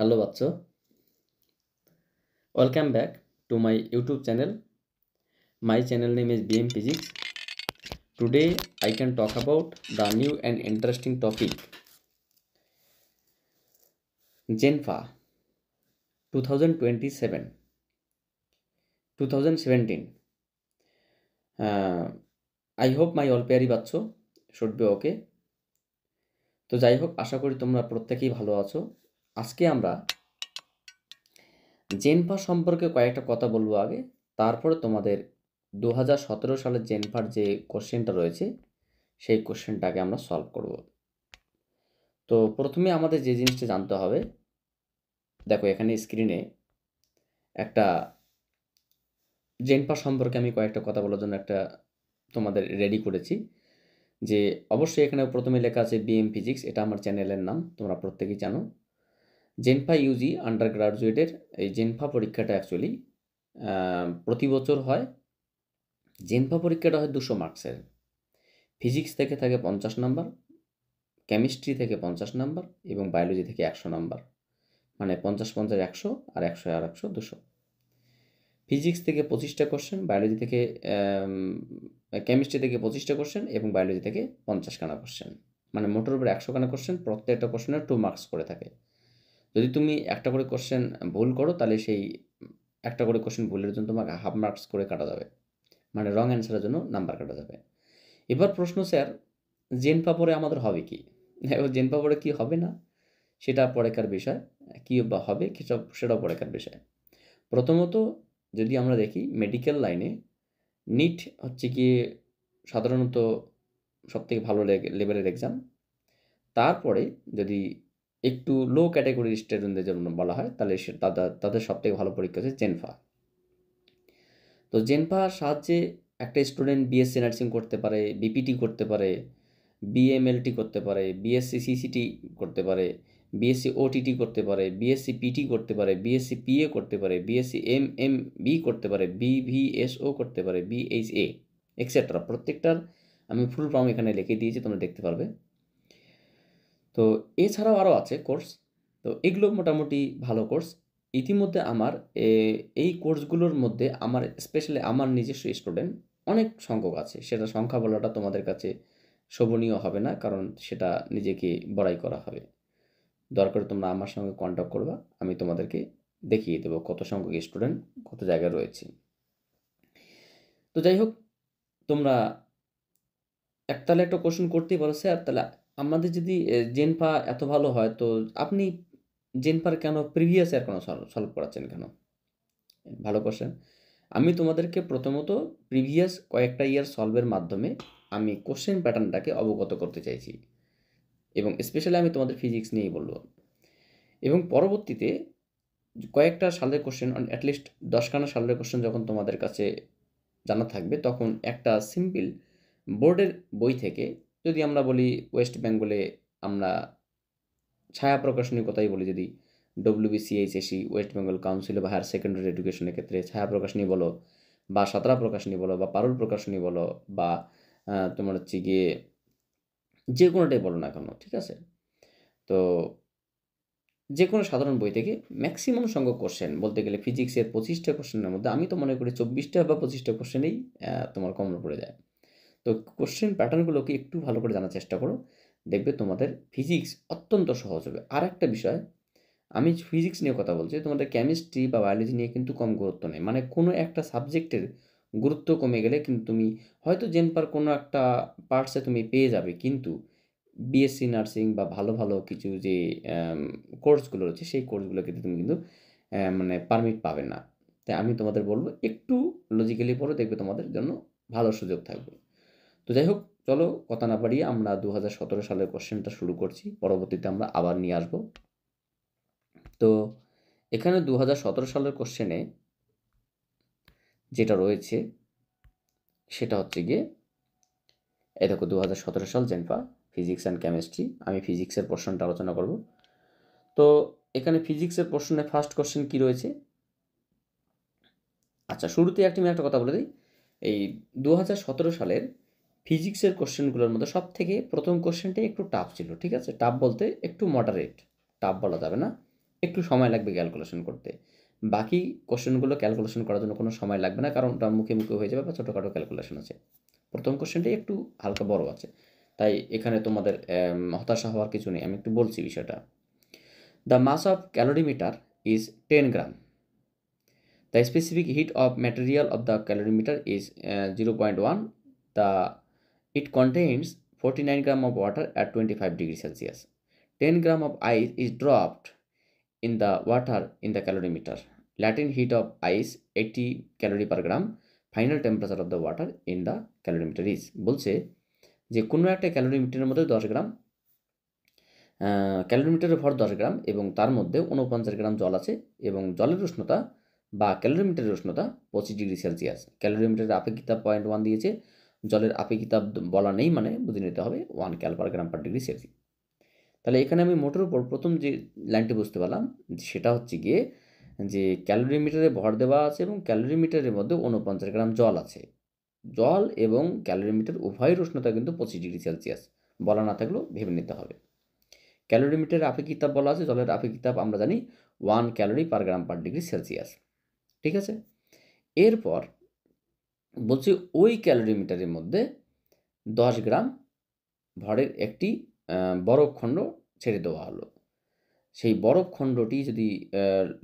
Hello বাচ্চ welcome back to my YouTube channel my channel name is BM physics today I can talk about the new and interesting topic জেনফা two thousand twenty seven two thousand seventeen I hope my অলপেয়ারি বাচ্চ should be okay তো যাই হোক আশা করি তোমরা প্রত্যেকেই ভালো আছো আজকে আমরা জেনফা সম্পর্কে কয়েকটা কথা বলবো আগে তারপরে তোমাদের দু হাজার সতেরো সালের জেনফার যে কোশ্চেনটা রয়েছে সেই কোশ্চেনটাকে আমরা সলভ করব তো প্রথমে আমাদের যে জিনিসটা জানতে হবে দেখো এখানে স্ক্রিনে একটা জেনফা সম্পর্কে আমি কয়েকটা কথা বলার জন্য একটা তোমাদের রেডি করেছি যে অবশ্যই এখানে প্রথমে লেখা আছে বিএম ফিজিক্স এটা আমার চ্যানেলের নাম তোমরা প্রত্যেকেই জানো জেনফা ইউজি আন্ডার গ্রাজুয়েটের এই জেনফা পরীক্ষাটা অ্যাকচুয়ালি প্রতি বছর হয় জেনফা পরীক্ষাটা হয় দুশো মার্কসের ফিজিক্স থেকে থাকে পঞ্চাশ নাম্বার কেমিস্ট্রি থেকে পঞ্চাশ নাম্বার এবং বায়োলজি থেকে একশো নাম্বার মানে পঞ্চাশ পঞ্চাশ একশো আর একশো আর একশো দুশো ফিজিক্স থেকে পঁচিশটা কোশ্চেন বায়োলজি থেকে কেমিস্ট্রি থেকে পঁচিশটা কোশ্চেন এবং বায়োলজি থেকে পঞ্চাশখানা কোশ্চেন মানে মোটর উপরে একশোখানা কোশ্চেন প্রত্যেকটা কোশ্চেনের টু মার্কস করে থাকে যদি তুমি একটা করে কোশ্চেন ভুল করো তাহলে সেই একটা করে কোশ্চেন ভুলের জন্য তোমাকে হাফ মার্কস করে কাটা যাবে মানে রং অ্যান্সারের জন্য নাম্বার কাটা যাবে এবার প্রশ্ন স্যার জেন পাপড়ে আমাদের হবে কি এবার জেন পাপড়ে কি হবে না সেটা পরেকার বিষয় কী বা হবে সেসব সেটাও পরেকার বিষয় প্রথমত যদি আমরা দেখি মেডিকেল লাইনে নিট হচ্ছে কি সাধারণত সবথেকে ভালো লেভেলের এক্সাম তারপরে যদি একটু লো ক্যাটাগরির স্টুডেন্টদের জন্য বলা হয় তাহলে তাদের সব থেকে ভালো পরীক্ষা হচ্ছে জেনফা তো জেনফার সাহায্যে একটা স্টুডেন্ট বিএসসি নার্সিং করতে পারে বিপিটি করতে পারে বিএমএলটি করতে পারে বিএসসি সিসিটি করতে পারে বিএসসি ওটিটি করতে পারে বিএসসি পিটি করতে পারে বিএসসি পিএ করতে পারে বিএসসি এম এম বি করতে পারে বিভিএসও করতে পারে বিএইচ এ এক্সেট্রা প্রত্যেকটার আমি ফুল ফর্ম এখানে লিখে দিয়েছি তোমরা দেখতে পারবে তো এছাড়াও আরও আছে কোর্স তো এগুলো মোটামুটি ভালো কোর্স ইতিমধ্যে আমার এই কোর্সগুলোর মধ্যে আমার স্পেশালি আমার নিজস্ব স্টুডেন্ট অনেক সংখ্যক আছে সেটা সংখ্যা বলাটা তোমাদের কাছে শোভনীয় হবে না কারণ সেটা নিজেকে বড়াই করা হবে দরকার তোমরা আমার সঙ্গে কন্ট্যাক্ট করবা আমি তোমাদেরকে দেখিয়ে দেবো কত সংখ্যক স্টুডেন্ট কত জায়গায় রয়েছে তো যাই হোক তোমরা তাহলে একটা কোশ্চেন করতেই বলো স্যার তাহলে আমাদের যদি জেনপা এত ভালো হয় তো আপনি জেনপার কেন প্রিভিয়াস ইয়ার কেন সলভ করাচ্ছেন কেন ভালো কোশ্চেন আমি তোমাদেরকে প্রথমত প্রিভিয়াস কয়েকটা ইয়ার সলভের মাধ্যমে আমি কোশ্চেন প্যাটার্নটাকে অবগত করতে চাইছি এবং স্পেশালি আমি তোমাদের ফিজিক্স নিয়েই বলব এবং পরবর্তীতে কয়েকটা সালের কোশ্চেন মানে অ্যাটলিস্ট দশখানা সালের কোশ্চেন যখন তোমাদের কাছে জানা থাকবে তখন একটা সিম্পল বোর্ডের বই থেকে যদি আমরা বলি ওয়েস্ট বেঙ্গলে আমরা ছায়া প্রকাশনীর কথাই বলি যদি ডব্লিউবিসিএইচএসি ওয়েস্ট বেঙ্গল কাউন্সিল বা হায়ার সেকেন্ডারি এডুকেশনের ক্ষেত্রে ছায়া প্রকাশনী বলো বা সাঁতরা প্রকাশনী বলো বা পারুল প্রকাশনী বলো বা তোমার হচ্ছে গিয়ে যে কোনোটাই বলো না কেন ঠিক আছে তো যে কোনো সাধারণ বই থেকে ম্যাক্সিমাম সংখ্যক কোশ্চেন বলতে গেলে ফিজিক্সের পঁচিশটা কোশ্চেনের মধ্যে আমি তো মনে করি চব্বিশটা বা পঁচিশটা কোশ্চেনেই তোমার কমন পড়ে যায় তো কোশ্চেন প্যাটার্নগুলোকে একটু ভালো করে জানার চেষ্টা করো দেখবে তোমাদের ফিজিক্স অত্যন্ত সহজ হবে আর একটা বিষয় আমি ফিজিক্স নিয়ে কথা বলছি তোমাদের কেমিস্ট্রি বা বায়োলজি নিয়ে কিন্তু কম গুরুত্ব নেই মানে কোনো একটা সাবজেক্টের গুরুত্ব কমে গেলে কিন্তু তুমি হয়তো জেনপার কোনো একটা পার্টসে তুমি পেয়ে যাবে কিন্তু বিএসসি নার্সিং বা ভালো ভালো কিছু যে কোর্সগুলো রয়েছে সেই কোর্সগুলো কিন্তু তুমি কিন্তু মানে পারমিট পাবে না তাই আমি তোমাদের বলবো একটু লজিক্যালি পড়ো দেখবে তোমাদের জন্য ভালো সুযোগ থাকবে তো যাই হোক চলো কথা না পারিয়ে আমরা দু সালের কোশ্চেনটা শুরু করছি পরবর্তীতে আমরা আবার নিয়ে আসব তো এখানে দু হাজার সালের কোশ্চেনে যেটা রয়েছে সেটা হচ্ছে গিয়ে এ দেখো দু সাল জেনফা ফিজিক্স অ্যান্ড কেমিস্ট্রি আমি ফিজিক্সের প্রশ্নটা আলোচনা করব তো এখানে ফিজিক্সের প্রশ্নে ফার্স্ট কোশ্চেন কি রয়েছে আচ্ছা শুরুতে একটি আমি একটা কথা বলে দিই এই দু সালের ফিজিক্সের কোশ্চেনগুলোর মধ্যে সব থেকে প্রথম কোশ্চেনটা একটু টাফ ছিল ঠিক আছে টাফ বলতে একটু মডারেট টাফ বলা যাবে না একটু সময় লাগবে ক্যালকুলেশন করতে বাকি কোশ্চেনগুলো ক্যালকুলেশন করার জন্য কোনো সময় লাগবে না কারণ ওটা মুখে মুখে হয়ে যাবে বা ছোটোখাটো ক্যালকুলেশন আছে প্রথম কোশ্চেনটা একটু হালকা বড় আছে তাই এখানে তোমাদের হতাশা হওয়ার কিছু নেই আমি একটু বলছি বিষয়টা the mass of calorimeter is ten gram the specific heat of material of the calorimeter is zero point one the It contains 49 gram of water at 25 degree Celsius. 10 gram of ice is dropped in the water in the calorimeter. Latent heat of ice 80 calorie per gram. Final temperature of the water in the calorimeter is বলছে যে কোনো একটা ক্যালোরিমিটারের মধ্যে দশ গ্রাম ক্যালোরিমিটারের ভর দশ গ্রাম এবং তার মধ্যে উনপঞ্চাশ গ্রাম জল আছে এবং জলের উষ্ণতা বা ক্যালোরিমিটারের উষ্ণতা পঁচিশ ডিগ্রি সেলসিয়াস ক্যালোরিমিটারের আপেক্ষিকতা পয়েন্ট ওয়ান দিয়েছে জলের আপেক্ষিক বলা নেই মানে বুঝে নিতে হবে one cal per gram per degree Celsius তাহলে এখানে আমি মোটের উপর প্রথম যে লাইনটি বুঝতে পারলাম সেটা হচ্ছে গিয়ে যে ক্যালোরি মিটারে ভর দেওয়া আছে এবং ক্যালোরি মিটারের মধ্যে উনপঞ্চাশ গ্রাম জল আছে জল এবং ক্যালোরি মিটার উভয়ের উষ্ণতা কিন্তু পঁচিশ ডিগ্রি সেলসিয়াস বলা না থাকলেও ভেবে নিতে হবে ক্যালোরি মিটারের আপেক্ষিক বলা আছে জলের আপেক্ষিক আমরা জানি one calorie per gram per degree Celsius ঠিক আছে এরপর বলছি ওই ক্যালোরিমিটারের মধ্যে দশ গ্রাম ভরের একটি বরফ খণ্ড ছেড়ে দেওয়া হলো সেই বরফ খণ্ডটি যদি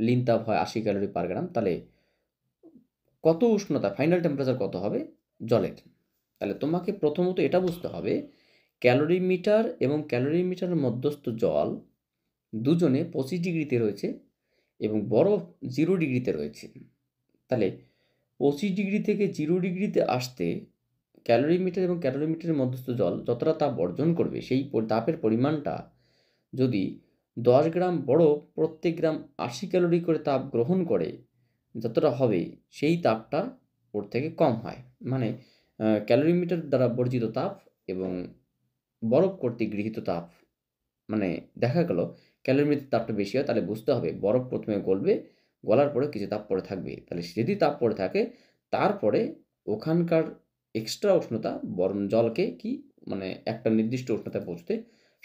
লিনতাপ হয় আশি ক্যালোরি পার গ্রাম তাহলে কত উষ্ণতা ফাইনাল টেম্পারেচার কত হবে জলের তাহলে তোমাকে প্রথমত এটা বুঝতে হবে ক্যালোরি মিটার এবং ক্যালোরি মিটারের মধ্যস্থ জল দুজনে পঁচিশ ডিগ্রিতে রয়েছে এবং বরফ জিরো ডিগ্রিতে রয়েছে তাহলে পঁচিশ ডিগ্রি থেকে জিরো ডিগ্রিতে আসতে ক্যালোরিমিটার এবং ক্যালোরিমিটারের মধ্যস্থ জল যতটা তাপ বর্জন করবে সেই তাপের পরিমাণটা যদি দশ গ্রাম বড় প্রত্যেক গ্রাম আশি ক্যালোরি করে তাপ গ্রহণ করে যতটা হবে সেই তাপটা ওর থেকে কম হয় মানে ক্যালোরিমিটার দ্বারা বর্জিত তাপ এবং বরফ কর্তৃক গৃহীত তাপ মানে দেখা গেল ক্যালোরিমিটার তাপটা বেশি হয় তাহলে বুঝতে হবে বরফ প্রথমে গলবে গলার পরে কিছু তাপ পরে থাকবে তাহলে যদি তাপ পরে থাকে তারপরে ওখানকার এক্সট্রা উষ্ণতা বরং জলকে কি মানে একটা নির্দিষ্ট উষ্ণতায় পৌঁছতে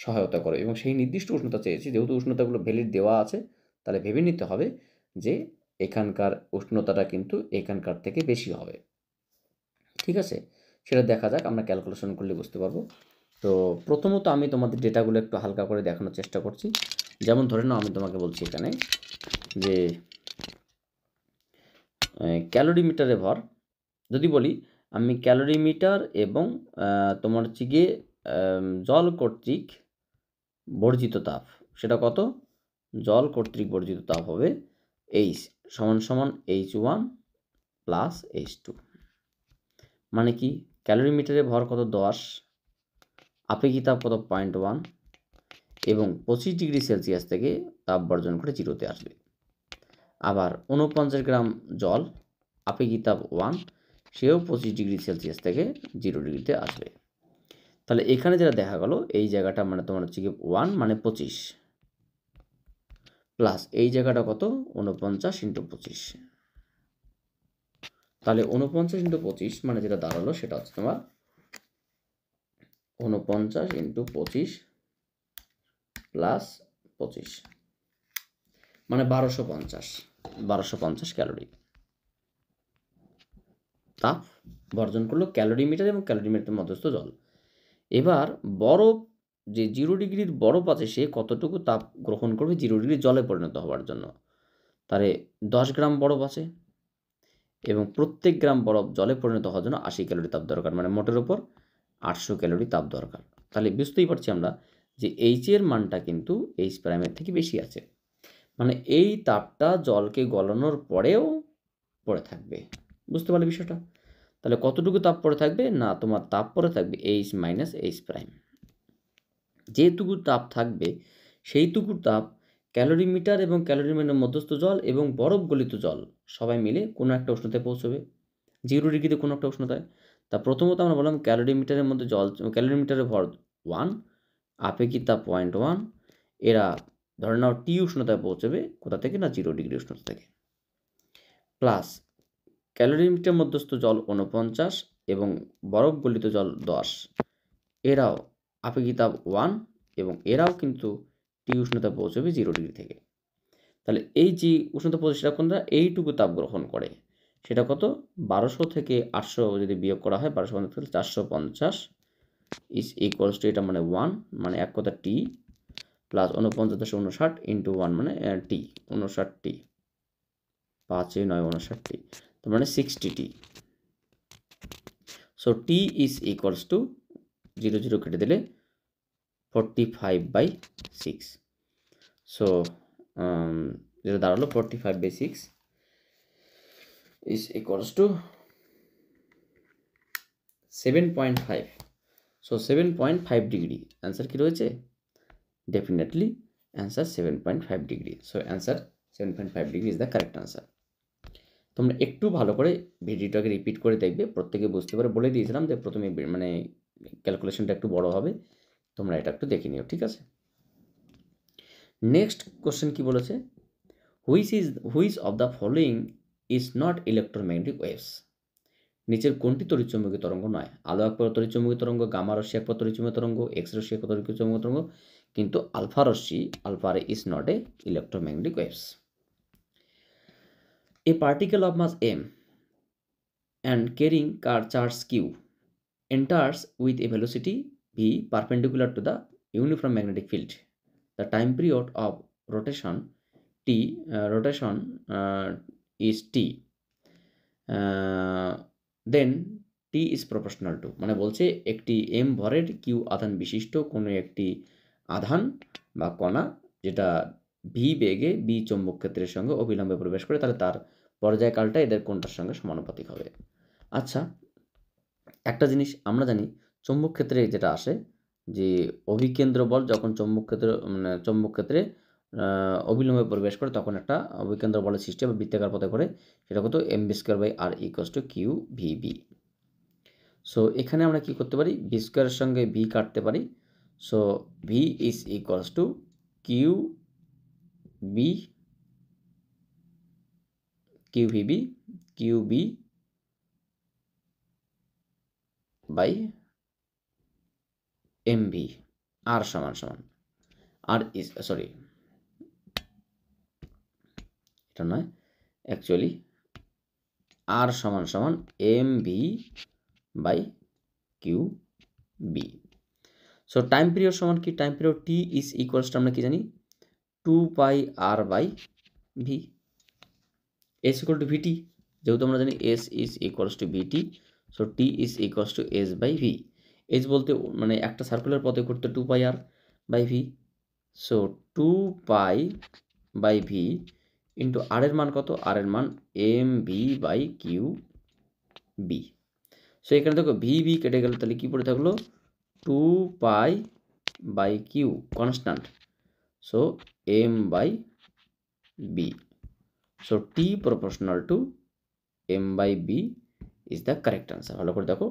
সহায়তা করে এবং সেই নির্দিষ্ট উষ্ণতা চেয়েছি যেহেতু উষ্ণতাগুলো ভ্যালিড দেওয়া আছে তাহলে ভেবে নিতে হবে যে এখানকার উষ্ণতাটা কিন্তু এখানকার থেকে বেশি হবে ঠিক আছে সেটা দেখা যাক আমরা ক্যালকুলেশন করলে বুঝতে পারবো তো প্রথমত আমি তোমাদের ডেটাগুলো একটু হালকা করে দেখানোর চেষ্টা করছি যেমন ধরে নাও আমি তোমাকে বলছি এখানে যে ক্যালোরিমিটারে ভর যদি বলি আমি ক্যালোরিমিটার এবং তোমার হচ্ছে গিয়ে জল কর্তৃক বর্জিত তাপ সেটা কত জল কর্তৃক বর্জিত তাপ হবে এইচ সমান সমান H one plus H two মানে কি ক্যালোরিমিটারে ভর কত দশ আপেক্ষিক তাপ কত পয়েন্ট ওয়ান এবং পঁচিশ ডিগ্রি সেলসিয়াস থেকে তাপ বর্জন করে জিরোতে আসবে আবার উনপঞ্চাশ গ্রাম জল আপেক্ষিক ওয়ান সেও পঁচিশ ডিগ্রি সেলসিয়াস থেকে জিরো ডিগ্রিতে আসবে তাহলে এখানে যেটা দেখা গেল এই জায়গাটা মানে তোমার হচ্ছে কি ওয়ান মানে পঁচিশ প্লাস এই জায়গাটা কত উনপঞ্চাশ ইন্টু পঁচিশ তাহলে উনপঞ্চাশ ইন্টু পঁচিশ মানে যেটা দাঁড়ালো সেটা হচ্ছে তোমার উনপঞ্চাশ ইন্টু পঁচিশ প্লাস পঁচিশ মানে বারোশো পঞ্চাশ বারোশো পঞ্চাশ ক্যালোরি তাপ বর্জন করলো ক্যালোরি মিটার এবং ক্যালোরি মিটার মধ্যস্থ জল এবার বরফ যে জিরো ডিগ্রির বরফ আছে সে কতটুকু তাপ গ্রহণ করবে জিরো ডিগ্রি জলে পরিণত হওয়ার জন্য তারে দশ গ্রাম বরফ আছে এবং প্রত্যেক গ্রাম বরফ জলে পরিণত হওয়ার জন্য আশি ক্যালোরি তাপ দরকার মানে মোটের ওপর আটশো ক্যালোরি তাপ দরকার তাহলে বুঝতেই পারছি আমরা যে এইচ এর মানটা কিন্তু এইচ প্রাইমের থেকে বেশি আছে মানে এই তাপটা জলকে গলানোর পরেও পড়ে থাকবে বুঝতে পারলে বিষয়টা তাহলে কতটুকু তাপ পড়ে থাকবে না তোমার তাপ পড়ে থাকবে এইচ মাইনাস এইচ প্রাইম যেটুকু তাপ থাকবে সেইটুকু তাপ ক্যালোরিমিটার এবং ক্যালোরিমিটার মধ্যস্থ জল এবং বরফ গলিত জল সবাই মিলে কোনো একটা উষ্ণতায় পৌঁছবে জিরো ডিগ্রিতে কোনো একটা উষ্ণতায় তা প্রথমত আমরা বললাম ক্যালোরিমিটারের মধ্যে জল ক্যালোরিমিটারের ভর ওয়ান আপেক্ষিক তাপ পয়েন্ট ওয়ান এরা ধরে নাও টি উষ্ণতায় পৌঁছবে কোথা থেকে না জিরো ডিগ্রি উষ্ণতা থেকে প্লাস ক্যালোরিমিটার মধ্যস্থ জল উনপঞ্চাশ এবং বরফ গলিত জল দশ এরাও আপেক্ষিতাপ ওয়ান এবং এরাও কিন্তু টি উষ্ণতা পৌঁছবে জিরো ডিগ্রি থেকে তাহলে এই যে উষ্ণতা প্রতিষ্ঠা কোনটা এইটুকু তাপ গ্রহণ করে সেটা কত বারোশো থেকে আটশো যদি বিয়োগ করা হয় বারোশো পঞ্চাশ থেকে চারশো পঞ্চাশ ইস এই টু এটা মানে ওয়ান মানে এক কথা টি প্লাস উনপঞ্চাশ দশমিক উনষাট ইন্টু ওয়ান মানে টি উনষাটটি টি পাঁচই নয় উনষাট টি তার মানে sixty T so T is equals to zero zero কেটে দিলে forty five by six so যেটা দাঁড়ালো forty five by six is equals to seven point five so seven point five degree answer কী রয়েছে definitely answer 7.5 degree so answer 7.5 degree is the correct answer তোমরা একটু ভালো করে ভিডিওটাকে repeat করে দেখবে প্রত্যেকে বুঝতে পারে বলে দিয়েছিলাম যে প্রথমে মানে ক্যালকুলেশনটা একটু বড় হবে তোমরা এটা একটু দেখে নিও ঠিক আছে নেক্সট কোশ্চেন কি বলেছে which is which of the following is not electromagnetic waves নিচের কোনটি তরিচম্বকীয় তরঙ্গ নয় আলো এক পর তরিচম্বকীয় তরঙ্গ গামা রশ্মি এক পর তরিচম্বকীয় তরঙ্গ এক্স রশ্মি এক তরিচম্বকীয় তরঙ্গ কিন্তু আলফা রশ্মি আলফার is not a electromagnetic waves a particle of mass M and carrying কার charge Q enters with a velocity V perpendicular to the uniform magnetic field the time period of rotation T rotation is T then T is proportional to মানে বলছে একটি M ভরের Q আধান বিশিষ্ট কোনো একটি আধান বা কণা যেটা ভি বেগে বি চৌম্বক ক্ষেত্রের সঙ্গে অবিলম্বে প্রবেশ করে তাহলে তার পর্যায়কালটা এদের কোনটার সঙ্গে সমানুপাতিক হবে আচ্ছা একটা জিনিস আমরা জানি চৌম্বক ক্ষেত্রে যেটা আসে যে অভিকেন্দ্র বল যখন চৌম্বক ক্ষেত্র মানে চৌম্বক ক্ষেত্রে অবিলম্বে প্রবেশ করে তখন একটা অভিকেন্দ্র বলের সৃষ্টি বা বৃত্তাকার পথে করে সেটা কত M B square by R equals to Q V B so এখানে আমরা কি করতে পারি বি স্কোয়ারের সঙ্গে ভি কাটতে পারি So V is equals to Q B QVB QB by MB R সমান সমান আর ইজ সরি এটা নয় অ্যাকচুয়ালি আর সমান সমান MB by Q B so time period সমান কি time period T is equals to আমরা কি জানি two pi R by V S equal to VT যেহেতু আমরা জানি S is equals to VT so T is equals to S by V S বলতে মানে একটা সার্কুলার পথে করতে two pi R by V so two pi by V into R এর মান কত আর এর মান M V by Q B so এখানে দেখো ভি বি কেটে গেল তাহলে কী পড়ে থাকলো two pi by q constant so m by b so t proportional to m by b is the correct answer hello করে দেখো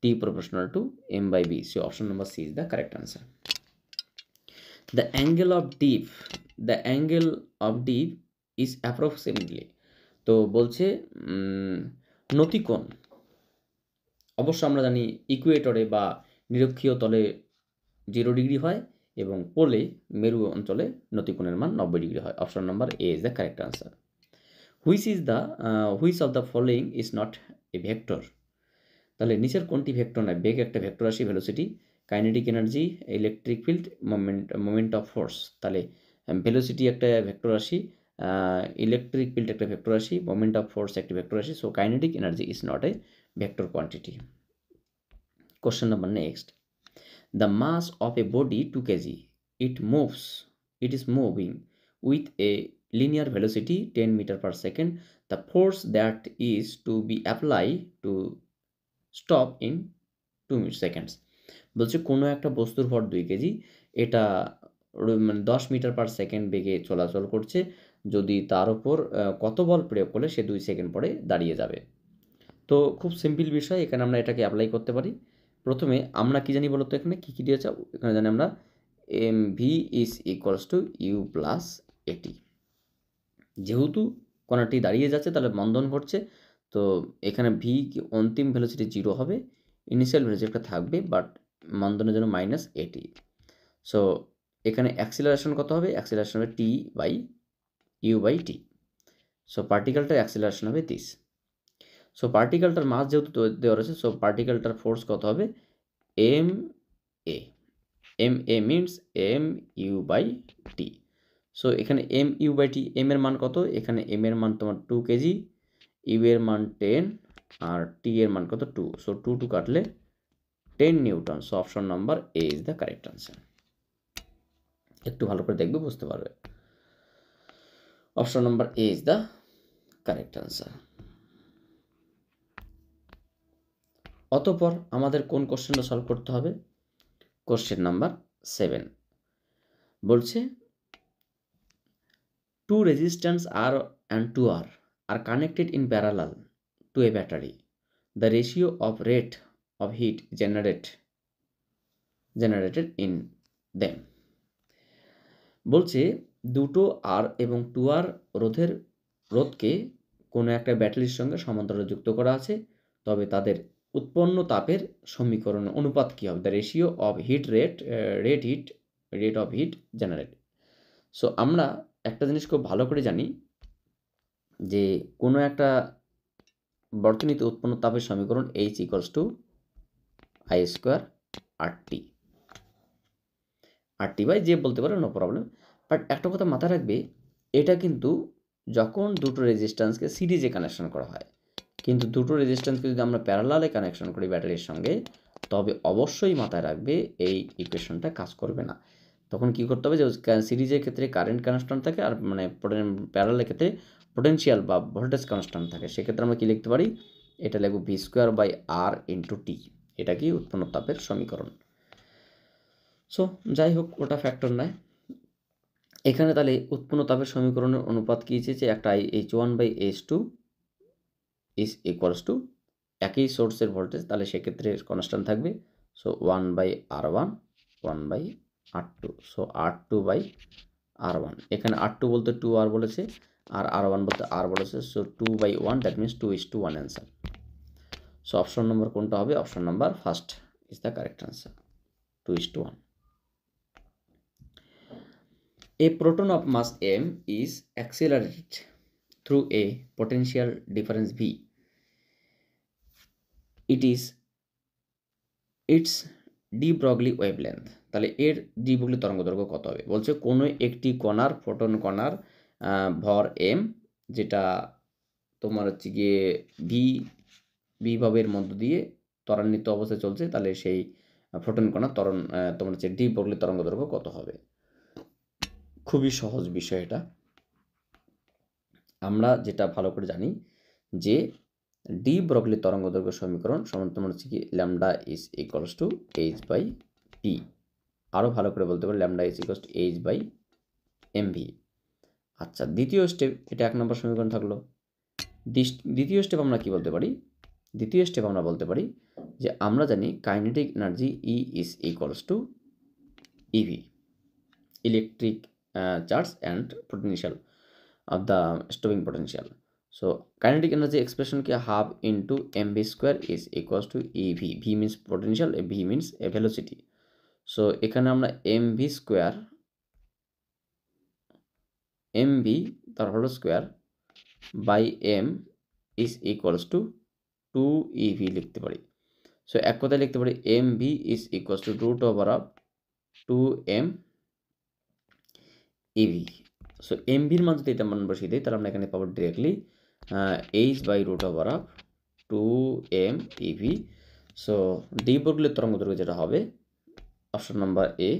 t proportional to m by b so option number c is the correct answer the angle of deep the angle of deep is approximately bolche বলছে নতিকোণ অবশ্য আমরা জানি ইকুয়েটরে বা নিরক্ষীয় তলে zero degree হয় এবং পোলে মেরু অঞ্চলে নতিকোণের মান নব্বই ডিগ্রি হয় option number A is the correct answer which is the which of the following is not a vector তাহলে নিচের কোনটি ভেক্টর নয় বেগ একটা ভেক্টর আসি velocity kinetic energy electric field moment moment of force তাহলে ভেলোসিটি um, একটা vector আসি ইলেকট্রিক ফিল্ড একটা ভেক্টর আসি মোমেন্ট অফ ফোর্স একটা ভেক্টর আসি so kinetic energy is not a vector quantity Question number next. The mass of a body 2 kg. It moves. It is moving with a linear velocity 10 meter per second. The force that is to be applied to stop in 2 seconds বলছে কোনো একটা বস্তুর ভর দুই KG এটা মানে দশ metre per second বেগে চলাচল করছে যদি তার উপর কত বল প্রয়োগ করলে সে দুই সেকেন্ড পরে দাঁড়িয়ে যাবে তো খুব সিম্পল বিষয় এখানে আমরা এটাকে অ্যাপ্লাই করতে পারি প্রথমে আমরা কী জানি বলতো এখানে কী কী দিয়ে এখানে জানি আমরা M V is equals to U plus AT যেহেতু কণাটি দাঁড়িয়ে যাচ্ছে তাহলে মন্দন ঘটছে তো এখানে ভি অন্তিম ভেলোসিটি জিরো হবে ইনিশিয়াল ভেলোসিটি একটা থাকবে বাট মন্দনের জন্য মাইনাস এটি সো এখানে অ্যাক্সিলারেশন কত হবে অ্যাক্সিলারেশন হবে T by U by T so পার্টিকেলটার অ্যাক্সিলারেশন হবে তিস সো পার্টিকেলটার মাস যেহেতু দেওয়া রয়েছে সো পার্টিকেলটার ফোর্স কত হবে M A M A means M U by T so এখানে M U by T M এর মান কত এখানে এম এর মান তোমার টু কেজি ইউ এর মান টেন আর টি এর মান কত টু সো টু টু কাটলে ten newton so option number A is the correct answer একটু ভালো করে দেখবে বুঝতে পারবে option number A is the correct answer অতপর আমাদের কোন কোশ্চেনটা সলভ করতে হবে কোশ্চেন নাম্বার সেভেন বলছে two resistance R and two R R connected in parallel to a battery the ratio of rate of heat generate generated in them বলছে দুটো আর এবং টু আর রোধের রোধকে কোনো একটা ব্যাটারির সঙ্গে সমান্তরালে যুক্ত করা আছে তবে তাদের উৎপন্ন তাপের সমীকরণ অনুপাত কী হবে the ratio of heat rate rate heat rate of heat generate so আমরা একটা জিনিস খুব ভালো করে জানি যে কোনো একটা বর্তনীতে উৎপন্ন তাপের সমীকরণ H equals to I square RT RT by যে বলতে পারো নো প্রবলেম বাট একটা কথা মাথায় রাখবে এটা কিন্তু যখন দুটো রেজিস্ট্যান্সকে সিরিজে কানেকশন করা হয় কিন্তু দুটো রেজিস্ট্যান্সকে যদি আমরা প্যারালালে কানেকশন করি ব্যাটারির সঙ্গে তবে অবশ্যই মাথায় রাখবে এই ইকুয়েশনটা কাজ করবে না তখন কি করতে হবে যে সিরিজের ক্ষেত্রে কারেন্ট কানেকশন থাকে আর মানে প্যারালের ক্ষেত্রে পোটেন্সিয়াল বা ভোল্টেজ কানেকশন থাকে সেক্ষেত্রে আমরা কী লিখতে পারি এটা লেখব V square by R into T এটা কি উৎপন্ন তাপের সমীকরণ সো যাই হোক ওটা ফ্যাক্টর নয় এখানে তাহলে উৎপন্ন তাপের সমীকরণের অনুপাত কী চেয়েছে একটা H one by H two is equals to একই সোর্সের ভোল্টেজ তাহলে সেক্ষেত্রে কনস্ট্যান্ট থাকবে so one by R one one by R two so R two by R one এখানে আর টু বলতে টু আর বলেছে আর আর ওয়ান বলতে আর বলেছে so two by one that means two is two one answer so option number কোনটা হবে option number first is the correct answer two is two one a proton of mass M is accelerated through a potential difference V it is its de Broglie wavelength তাহলে এর de Broglie তরঙ্গদৈর্ঘ্য কত হবে বলছে কোনো একটি কণার photon কণার ভর এম যেটা তোমার হচ্ছে গিয়ে ভি বিভবের মধ্য দিয়ে ত্বরান্বিত অবস্থায় চলছে তাহলে সেই ফোটন কণার তরণ তোমার হচ্ছে ডি ব্রগলি তরঙ্গদৈর্ঘ্য কত হবে খুবই সহজ বিষয় এটা আমরা যেটা ভালো করে জানি যে ডি ব্রগলি তরঙ্গদৈর্ঘ্য সমীকরণ সমান্তরাল মানে হচ্ছে কি lambda is equals to H by P আরও ভালো করে বলতে পারি lambda is equals to H by MV আচ্ছা দ্বিতীয় স্টেপ এটা এক নম্বর সমীকরণ থাকলো দ্বিতীয় স্টেপ আমরা কি বলতে পারি দ্বিতীয় স্টেপ আমরা বলতে পারি যে আমরা জানি kinetic energy E is equals to EV electric charge and potential of the stopping potential So kinetic energy expression ke half into mv square is equals to ev. V means potential, v means a velocity. So ekhane amra mv square mv তার হলো square by m is equals to 2 ev লিখতে পারি so এক কথায় লিখতে পারি mv is equals to root over of 2m ev so এমভির মান যদি eta মান বসিয়ে dei tar amra ekhane পাবো directly h by root over of 2m ev so de বর্গলের তরঙ্গ দৈর্ঘ্য যেটা হবে option number A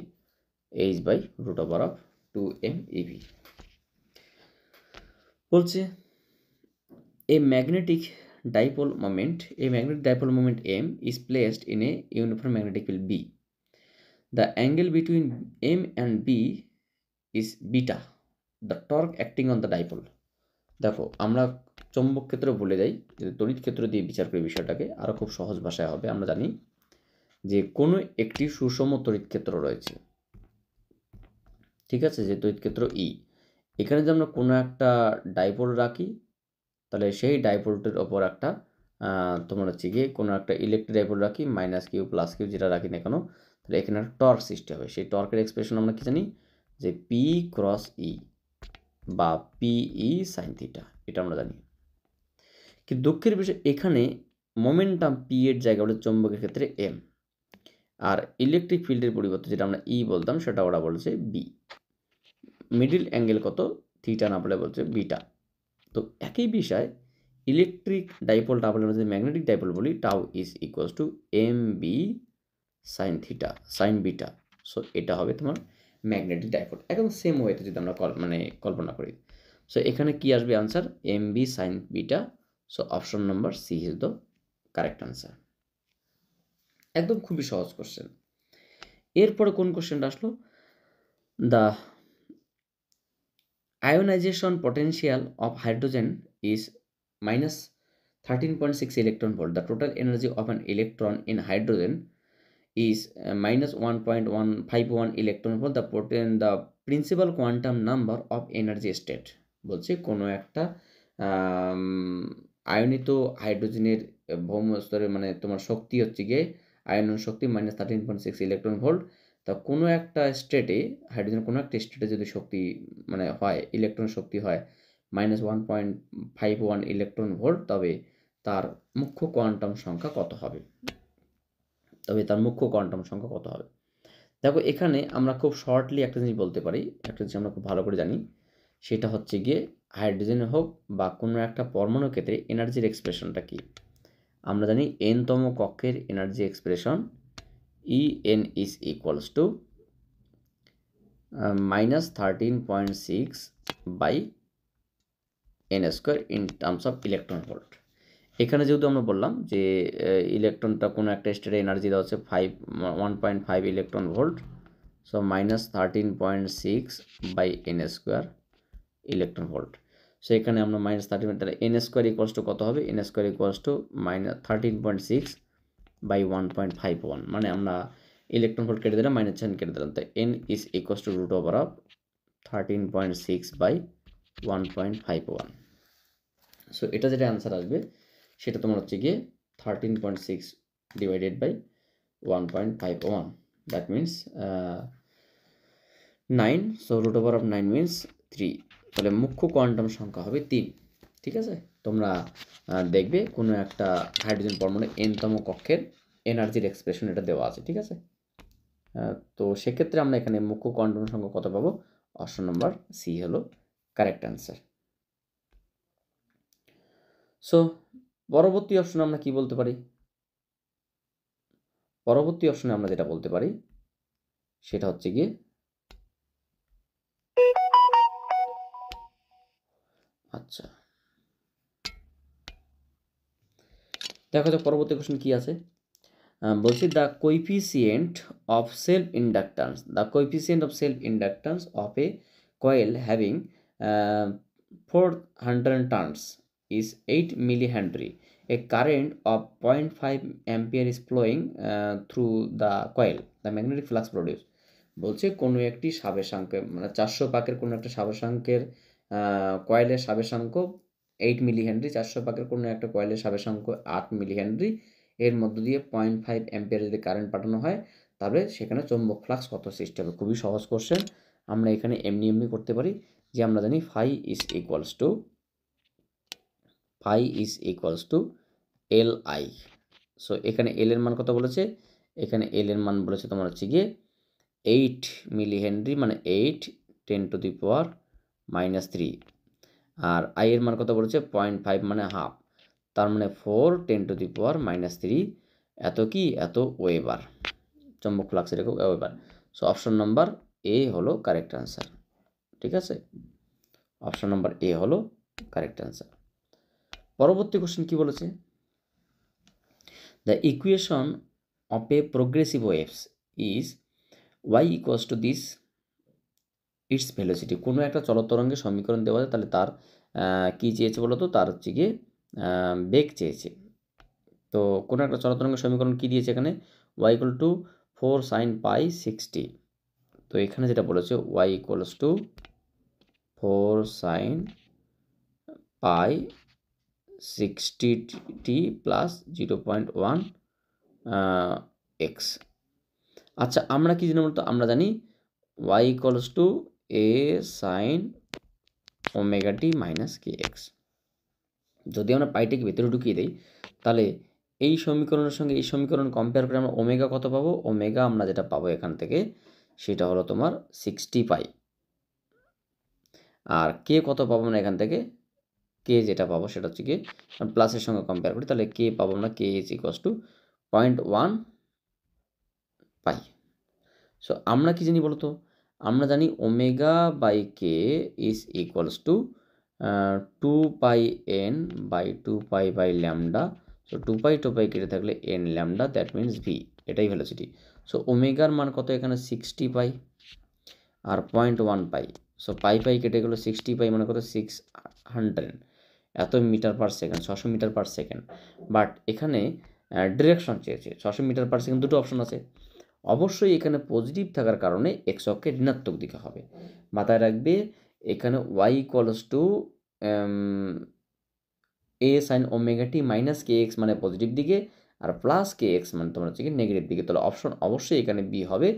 h by root over of two m eV বলছে a magnetic dipole moment a magnetic dipole moment m is placed in a uniform magnetic field B the angle between m and B is beta the torque acting on the dipole দেখো আমরা চৌম্বক ক্ষেত্র ভুলে যাই তড়িৎ ক্ষেত্র দিয়ে বিচার করি বিষয়টাকে আরও খুব সহজ ভাষায় হবে আমরা জানি যে কোনো একটি সুষম তড়িৎ ক্ষেত্র রয়েছে ঠিক আছে যে তড়িৎ ক্ষেত্র ই e, এখানে যদি আমরা কোনো একটা ডাইপোল রাখি তাহলে সেই ডাইপোলটির ওপর একটা তোমার হচ্ছে গিয়ে কোনো একটা ইলেকট্রিক ডাইপোল রাখি মাইনাস কিউ প্লাস কিউ যেটা রাখি না কেন তাহলে এখানে একটা টর্ক সৃষ্টি হবে সেই টর্কের এক্সপ্রেশন আমরা কি জানি যে পি ক্রস ই বা পিই সাইন থিটা এটা আমরা জানি কিন্তু দুঃখের বিষয় এখানে মোমেন্টাম পি এর জায়গা বলে চৌম্বকের ক্ষেত্রে এম আর ইলেকট্রিক ফিল্ডের পরিবর্তে যেটা আমরা ই e বলতাম সেটা ওরা বলছে বি মিডিল অ্যাঙ্গেল কত থিটা না বলে বলছে বিটা তো একই বিষয় ইলেকট্রিক ডাইপোল টাপল আমরা ম্যাগনেটিক ডাইপোল বলি tau is equals to m B sine theta sine beta so এটা হবে তোমার ম্যাগনেটিক ডাইপোল একদম সেম ওয়েতে যদি আমরা মানে কল্পনা করি সো এখানে কি আসবে answer M B sine beta so option number C is the correct answer একদম খুবই সহজ কোশ্চেন এরপরে কোন কোশ্চেনটা আসলো the ionisation potential of hydrogen is minus thirteen point six electron volt the total energy of an electron in hydrogen is minus one point one five one electron volt the পোটেন the principal quantum number of energy state বলছে কোনো একটা আয়নিত হাইড্রোজেনের ভৌম স্তরে মানে তোমার শক্তি হচ্ছে গিয়ে আয়ন শক্তি minus thirteen point six electron volt তা কোনো একটা স্টেটে হাইড্রোজেন কোনো একটা স্টেটে যদি শক্তি মানে হয় ইলেকট্রন শক্তি হয় minus one point five one electron volt তবে তার মুখ্য কোয়ান্টাম সংখ্যা কত হবে তবে তার মুখ্য কোয়ান্টাম সংখ্যা কত হবে দেখো এখানে আমরা খুব শর্টলি একটা জিনিস বলতে পারি একটা জিনিস আমরা খুব ভালো করে জানি সেটা হচ্ছে গিয়ে হাইড্রোজেন হোক বা কোনো একটা পরমাণুর ক্ষেত্রে এনার্জির এক্সপ্রেশনটা কী আমরা জানি এনতম কক্ষের energy expression E n is equals to minus thirteen point six by n square in terms of electron volt এখানে যেহেতু আমরা বললাম যে ইলেকট্রনটা কোনো একটা স্টেটে এনার্জি দেওয়া হচ্ছে five one point five electron volt so minus thirteen point six by n square electron volt সেখানে আমরা মাইনাস থার্টি তাহলে এন স্কোয়ার ইকোয়ালস টু কত হবে n square equals to minus thirteen point six by one point five one মানে আমরা electron volt কেটে দিলাম minus chain কেটে দিলাম তো n is equals to root over of thirteen point six by one point five one so এটা যেটা answer আসবে সেটা তোমার হচ্ছে গিয়ে thirteen point six divided by one point five one that means nine so root over of nine means three তাহলে মুখ্য quantum সংখ্যা হবে তিন ঠিক আছে তোমরা দেখবে কোনো একটা হাইড্রোজেন পরমাণু এনতম কক্ষের এনার্জির এক্সপ্রেশন এটা দেওয়া আছে ঠিক আছে তো সেক্ষেত্রে আমরা এখানে মুখ্য কোয়ান্টাম সংখ্যা কত পাবো অপশন নম্বর সি হলো কারেক্ট অ্যান্সার সো পরবর্তী অপশনে আমরা কি বলতে পারি পরবর্তী অপশনে আমরা যেটা বলতে পারি সেটা হচ্ছে গিয়ে আচ্ছা দেখা যাক পরবর্তী কোশ্চেন কী আছে বলছি the coefficient of self inductance the coefficient of self inductance of a coil having four hundred turns is eight millihenry a current of point five ampere is flowing through the coil the magnetic flux produce বলছে কোনো একটি সাবেশাঙ্কের মানে চারশো পাকের কোনো একটা সাবেশাঙ্কের কয়েলের সাবেশাঙ্ক eight মিলি Henry চারশো পাকের কোনো একটা কয়েলের সাবেশাঙ্ক আট মিলি হেনরি এর মধ্য দিয়ে পয়েন্ট ফাইভ অ্যাম্পিয়ার যদি কারেন্ট পাঠানো হয় তাহলে সেখানে চৌম্বক ফ্লাক্স কত সৃষ্টি হবে খুবই সহজ কোশ্চেন আমরা এখানে এমনি এমনি করতে পারি যে আমরা জানি phi is equals to phi is equals to L I so এখানে এল এর মান কত বলেছে এখানে এল এর মান বলেছে তোমার হচ্ছে গিয়ে এইট মিলি হেনরি মানে eight ten to the power minus three আর আই এর মান কত বলেছে পয়েন্ট ফাইভ মানে হাফ তার মানে four ten to the power minus three এত কি এত ওয়েবার চম্বক ফ্লাক্স এরকম weber so option number A হলো কারেক্ট অ্যান্সার ঠিক আছে অপশন নাম্বার এ হলো কারেক্ট অ্যান্সার পরবর্তী কোশ্চেন কি বলেছে the equation of a progressive waves is y equals to this its velocity কোনো একটা চলৎ সমীকরণ দেওয়া যায় তাহলে তার কী চেয়েছে বলো তো তার হচ্ছে গিয়ে বেগ চেয়েছে তো কোনো একটা চলতরঙ্গের সমীকরণ কী দিয়েছে এখানে y equal to four sine pi sixty তো এখানে যেটা বলেছে y equals to four sine pi sixty t plus zero point one x আচ্ছা আমরা কী জানি বলতো আমরা জানি y equals to a sine omega t minus k x যদি আমরা পাইটিকে ভেতরে ঢুকিয়ে দিই তাহলে এই সমীকরণের সঙ্গে এই সমীকরণ কম্পেয়ার করে আমরা ওমেগা কত পাবো ওমেগা আমরা যেটা পাবো এখান থেকে সেটা হলো তোমার সিক্সটি পাই আর কে কত পাবো আমরা এখান থেকে কে যেটা পাবো সেটা হচ্ছে কি প্লাসের সঙ্গে কম্পেয়ার করি তাহলে কে পাবো আমরা k is equals to point one pi so আমরা কী জানি বলতো আমরা জানি omega by k is equals to two pi n by two pi by lambda so two pi two pi কেটে থাকলে n lambda that means v এটাই velocity so ওমেগার মান কত এখানে সিক্সটি পাই আর point one pi so pi pi কেটে গেলো সিক্সটি পাই মানে কত সিক্স হান্ড্রেড এত মিটার পার সেকেন্ড ছশো মিটার পার সেকেন্ড বাট এখানে ডিরেকশন চেয়েছে ছশো মিটার পার সেকেন্ড দুটো অপশন আছে অবশ্যই এখানে পজিটিভ থাকার কারণে এক্স অক্ষে ঋণাত্মক দিকে হবে মাথায় রাখবে এখানে y equals to a sine omega t minus k x মানে পজিটিভ দিকে আর প্লাস কে এক্স মানে তোমার হচ্ছে কি নেগেটিভ দিকে তাহলে অপশন অবশ্যই এখানে বি হবে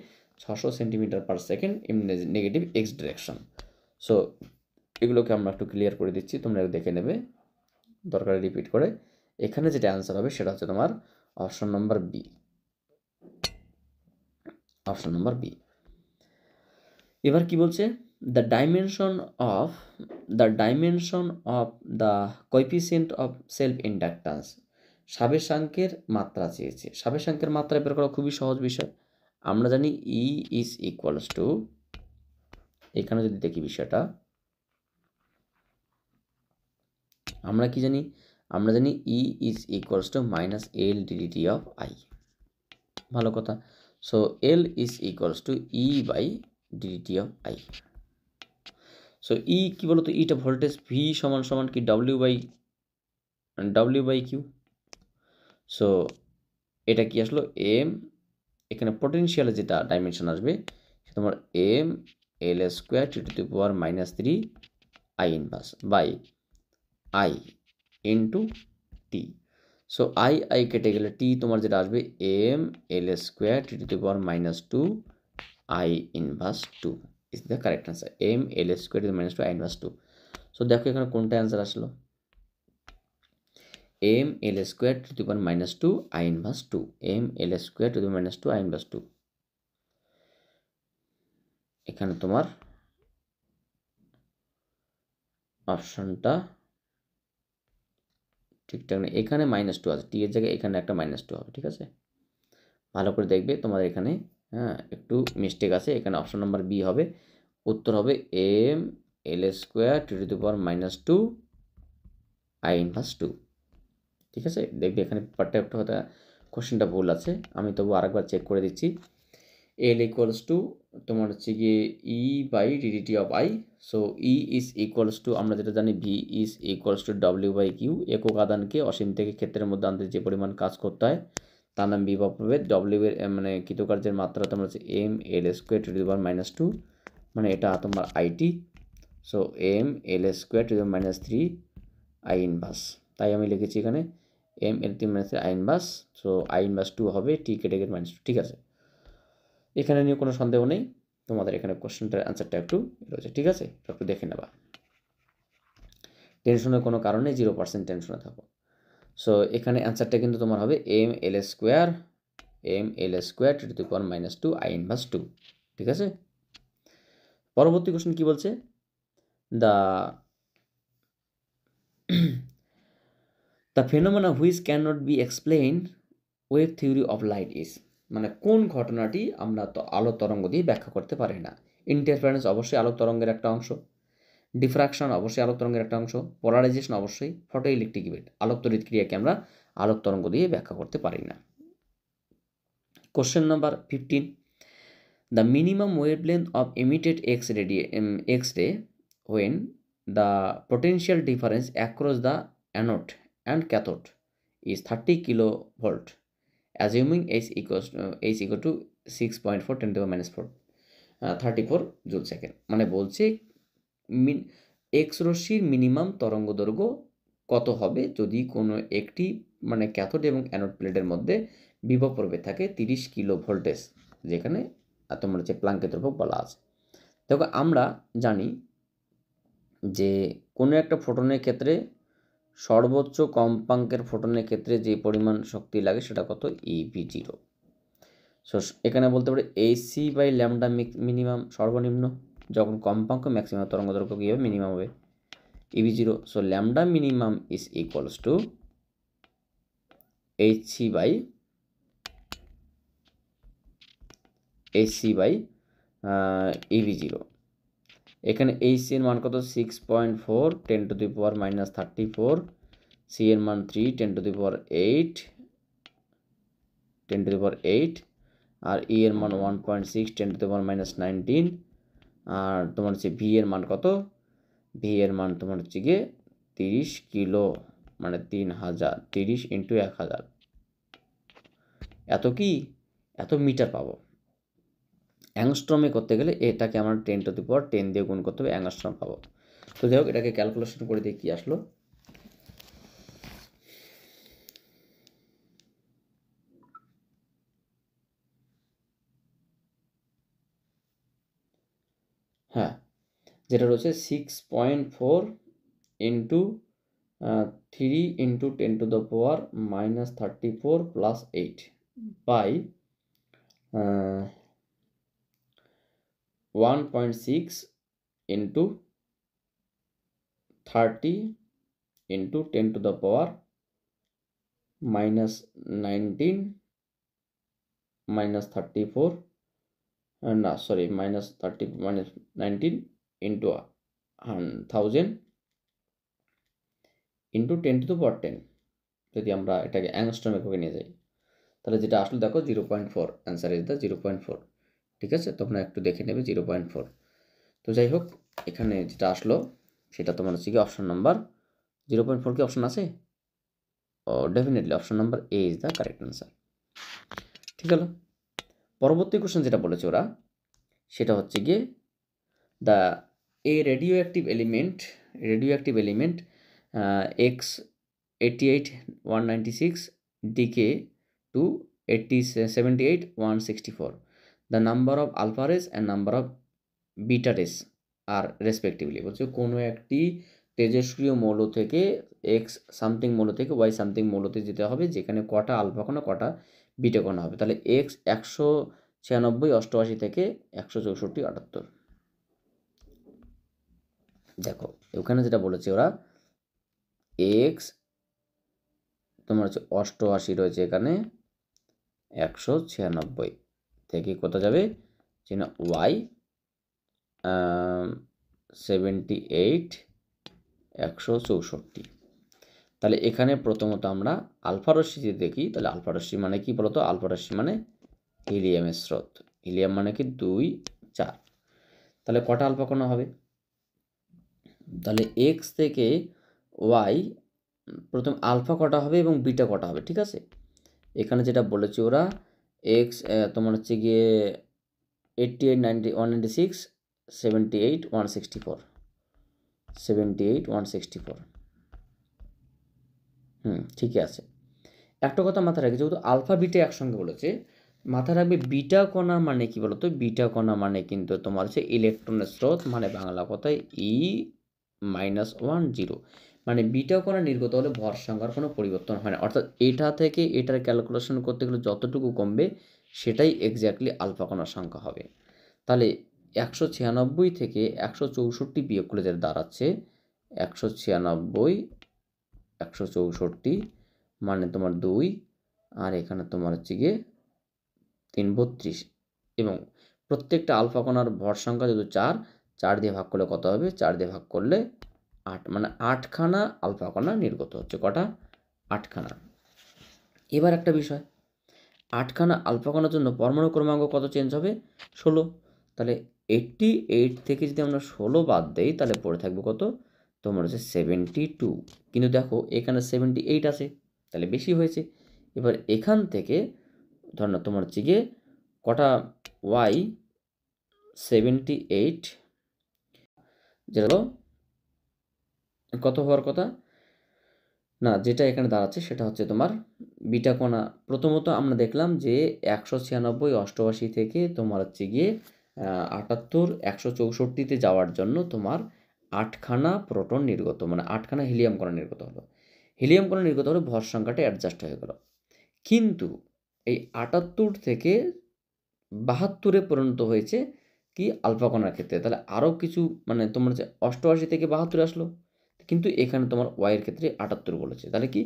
ছশো centimetre per second in negative x direction so এগুলোকে আমরা একটু ক্লিয়ার করে দিচ্ছি তোমরা দেখে নেবে দরকারে রিপিট করে এখানে যেটা অ্যান্সার হবে সেটা হচ্ছে তোমার option number B option number B এবার কি বলছে the dimension of the dimension of the coefficient of self inductance সাবেশাঙ্কের মাত্রা চেয়েছে সাবেশাঙ্কের মাত্রা বের করা খুবই সহজ বিষয় আমরা জানি ই ইজ ইকুয়ালস টু এখানে যদি দেখি বিষয়টা আমরা কি জানি আমরা জানি E is equals to minus L d d t of I ভালো কথা so l is equals to e by dt of i so E কী বলতো ইটা ভোল্টেজ ভি সমান সমান কি W by W by q so এটা কি আসলো এম এখানে পটেনশিয়ালে যেটা ডাইমেনশন আসবে সেটা তোমার M L square to to power minus three I inverse by I into T so I I কেটে গেলে টি তোমার যেটা আসবে M L square T to the power minus two I inverse to is the correct answer M L square to minus two I inverse to so দেখো এখানে কোনটা answer আসলো M L square to the power minus two I inverse to M L square to the minus two I inverse to এখানে তোমার অপশনটা ঠিকঠাক না মানে এখানে মাইনাস টু আছে টি এর জায়গায় এখানে একটা মাইনাস টু হবে ঠিক আছে ভালো করে দেখবে তোমাদের এখানে হ্যাঁ একটু মিস্টেক আছে এখানে অপশন নাম্বার বি হবে উত্তর হবে M L square to to power minus two I inverse to ঠিক আছে দেখবে এখানে পার্টটা একটা কোশ্চেনটা ভুল আছে আমি তবু আরেকবার চেক করে দিচ্ছি এল ইকুয়ালস টু তোমার হচ্ছে গিয়ে E by d d t of I so E is equals to আমরা যেটা জানি V is equals to W by q একক আদানকে অসীম থেকে ক্ষেত্রের মধ্যে আনতে যে পরিমাণ কাজ করতে হয় তার নাম বিভব প্রভেদ ডব্লিউ এর মানে কৃতকার্যের মাত্রা তোমার হচ্ছে এম এল স্কোয়ার টু দিবার মাইনাস টু মানে এটা তোমার I T so M L square to দিবার মাইনাস থ্রি আই ইনভার্স তাই আমি লিখেছি এখানে এম এল তিন minus three I inverse so I inverse to হবে টি কেটে গেট মাইনাস টু ঠিক আছে এখানে নিয়ে কোনো সন্দেহ নেই তোমাদের এখানে কোশ্চেনটার অ্যান্সারটা একটু রয়েছে ঠিক আছে একটু দেখে নেবা টেনশনের কোনো কারণে জিরো পার্সেন্ট টেনশনে থাকো সো এখানে অ্যান্সারটা কিন্তু তোমার হবে M L square M L square to to power minus two I inverse to ঠিক আছে পরবর্তী কোশ্চেন কী বলছে the the phenomena which can not be explain wave theory of light is মানে কোন ঘটনাটি আমরা তো আলো তরঙ্গ দিয়ে ব্যাখ্যা করতে পারি না ইন্টারফারেন্স অবশ্যই আলো তরঙ্গের একটা অংশ ডিফ্রাকশন অবশ্যই আলো তরঙ্গের একটা অংশ পোলারাইজেশন অবশ্যই ফটো ইলেকট্রিক ইভেন্ট আলোক তরিত ক্রিয়াকে আমরা আলোক তরঙ্গ দিয়ে ব্যাখ্যা করতে পারি না question number fifteen the minimum wavelength of emitted x radiate x ray when the potential difference across the anode and cathode is thirty kilovolt assuming h equals h equal to six point four ten to minus four thirty four joule second মানে বলছে মিন x রশ্মির minimum তরঙ্গ দৈর্ঘ্য কত হবে যদি কোনো একটি মানে ক্যাথোড এবং অ্যানোড প্লেটের মধ্যে বিভব প্রবে থাকে তিরিশ কিলো ভোল্টেজ যেখানে তোমার হচ্ছে প্লাঙ্কের দ্রবক বলা আছে দেখো আমরা জানি যে কোনো একটা ফোটনের ক্ষেত্রে সর্বোচ্চ কম্পাঙ্কের ফোটনের ক্ষেত্রে যে পরিমাণ শক্তি লাগে সেটা কত ইভি জিরো সো এখানে বলতে পারি এসি বাই ল্যামডা মিনিমাম সর্বনিম্ন যখন কম্পাঙ্ক ম্যাক্সিমাম তরঙ্গ দৈর্ঘ্য কী হবে মিনিমাম হবে eV zero so lambda minimum is equals to h c by AC c by eV zero এখানে এই সি এর মান কত six point four ten to the power minus thirty four c এর মান three ten to the power eight ten to the power eight আর e e এর মান one point six ten to the power minus nineteen আর তোমার হচ্ছে V এর মান কত ভি এর মান তোমার হচ্ছে গিয়ে তিরিশ কিলো মানে তিন হাজার তিরিশ ইন্টু এক হাজার এত কি এত মিটার পাবো অ্যাংস্ট্রমে করতে গেলে এটাকে আমার ten to the power ten দিয়ে গুণ করতে হবে অ্যাংস্ট্রম পাবো তো যাই হোক এটাকে ক্যালকুলেশন করে দিয়ে কী আসলো হ্যাঁ যেটা রয়েছে six point four into three into ten to the power minus thirty four plus eight by one point six into thirty into ten to the power minus nineteen minus thirty four না sorry minus thirty minus nineteen into thousand into ten to the power ten যদি আমরা এটাকে angstrom এককে নিয়ে যাই তাহলে যেটা আসলে দেখো zero point four answer is the zero point four ঠিক আছে তোমরা একটু দেখে নেবে জিরো পয়েন্ট ফোর তো যাই হোক এখানে যেটা আসলো সেটা তোমার হচ্ছে কি option number zero point four কি অপশন আছে ও definitely option number A is the correct answer ঠিক হলো পরবর্তী কোশ্চেন যেটা বলেছে ওরা সেটা হচ্ছে গিয়ে the a radio active element radio active element X eighty eight one ninety six decay to eighty seventy eight one sixty four the number of alpha rays and number of beta rays are respectively বলছে কোনো একটি তেজস্ক্রিয় মৌল থেকে x something মৌল থেকে Y something মৌলতে যেতে হবে যেখানে কটা আলফা কোনো কটা বিটা কোনো হবে তাহলে এক্স একশো ছিয়ানব্বই অষ্টআশি থেকে একশো চৌষট্টি আটাত্তর দেখো ওখানে যেটা বলেছে ওরা এক্স তোমার হচ্ছে অষ্টআশি রয়েছে এখানে একশো ছিয়ানব্বই থেকে কত যাবে চিহ্ন ওয়াই সেভেন্টি এইট একশো চৌষট্টি তাহলে এখানে প্রথমত আমরা আলফারসিতে দেখি তাহলে আলফারসি মানে কি বলতো আলফারসি মানে হিলিয়ামের স্রোত হিলিয়াম মানে কি দুই চার তাহলে কটা আলফা কোনো হবে তাহলে এক্স থেকে ওয়াই প্রথম আলফা কটা হবে এবং বিটা কটা হবে ঠিক আছে এখানে যেটা বলেছে ওরা এক্স তোমার হচ্ছে গিয়ে eighty eight ninety one ninety six seventy eight one sixty four seventy eight one sixty four হুম ঠিকই আছে একটা কথা মাথায় রাখি যেহেতু আলফা বিটা একসঙ্গে বলেছে মাথায় রাখবে বিটা কণা মানে কি বলতো বিটা কণা মানে কিন্তু তোমার হচ্ছে ইলেকট্রনের স্রোত মানে বাংলা কথায় ই মাইনাস ওয়ান জিরো মানে বিটা কোনো নির্গত হলে ভর সংখ্যার কোনো পরিবর্তন হয় না অর্থাৎ এটা থেকে এটার ক্যালকুলেশন করতে গেলে যতটুকু কমবে সেটাই এক্স্যাক্টলি আলফা কণার সংখ্যা হবে তাহলে একশো ছিয়ানব্বই থেকে একশো চৌষট্টি বিয়োগ করে যেটা দাঁড়াচ্ছে একশো ছিয়ানব্বই একশো চৌষট্টি মানে তোমার দুই আর এখানে তোমার হচ্ছে গিয়ে তিন বত্রিশ এবং প্রত্যেকটা আলফা কণার ভর সংখ্যা যেহেতু চার চার দিয়ে ভাগ করলে কত হবে চার দিয়ে ভাগ করলে আট মানে আটখানা আলফা কণা নির্গত হচ্ছে কটা আটখানা এবার একটা বিষয় আটখানা আলফা কণার জন্য পরমাণু ক্রমাঙ্ক কত চেঞ্জ হবে ষোলো তাহলে এইটটি এইট থেকে যদি আমরা ষোলো বাদ দেই তাহলে পড়ে থাকবে কত তোমার হচ্ছে সেভেন্টি টু কিন্তু দেখো এখানে সেভেন্টি এইট আছে তাহলে বেশি হয়েছে এবার এখান থেকে ধর না তোমার হচ্ছে গিয়ে কটা ওয়াই সেভেন্টি এইট যেটা কত হওয়ার কথা না যেটা এখানে দাঁড়াচ্ছে সেটা হচ্ছে তোমার বিটা প্রথমত আমরা দেখলাম যে একশো ছিয়ানব্বই অষ্টআশি থেকে তোমার হচ্ছে গিয়ে আটাত্তর একশো চৌষট্টিতে যাওয়ার জন্য তোমার আটখানা প্রোটন নির্গত মানে আটখানা হিলিয়াম কণা নির্গত হলো হিলিয়াম কণা নির্গত হলে ভর সংখ্যাটা অ্যাডজাস্ট হয়ে গেল কিন্তু এই আটাত্তর থেকে বাহাত্তরে পরিণত হয়েছে কি আলফা কণার ক্ষেত্রে তাহলে আরও কিছু মানে তোমার হচ্ছে অষ্টআশি থেকে বাহাত্তরে আসলো কিন্তু এখানে তোমার ওয়াইয়ের ক্ষেত্রে আটাত্তর বলেছে তাহলে কি